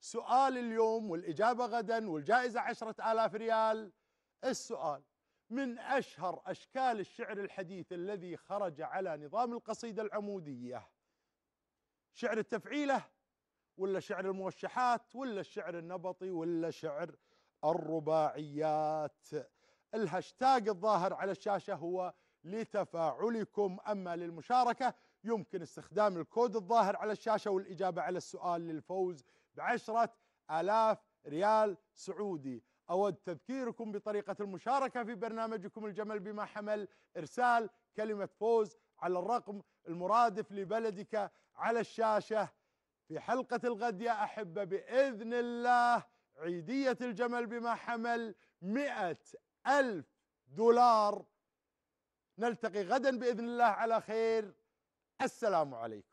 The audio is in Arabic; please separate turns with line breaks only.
سؤال اليوم والإجابة غدا والجائزة عشرة آلاف ريال السؤال من أشهر أشكال الشعر الحديث الذي خرج على نظام القصيدة العمودية شعر التفعيلة ولا شعر الموشحات ولا الشعر النبطي ولا شعر الرباعيات الهاشتاج الظاهر على الشاشة هو لتفاعلكم أما للمشاركة يمكن استخدام الكود الظاهر على الشاشة والإجابة على السؤال للفوز بعشرة آلاف ريال سعودي أود تذكيركم بطريقة المشاركة في برنامجكم الجمل بما حمل إرسال كلمة فوز على الرقم المرادف لبلدك على الشاشة في حلقة الغد يا أحبة بإذن الله عيدية الجمل بما حمل مئة ألف دولار نلتقي غدا باذن الله على خير السلام عليكم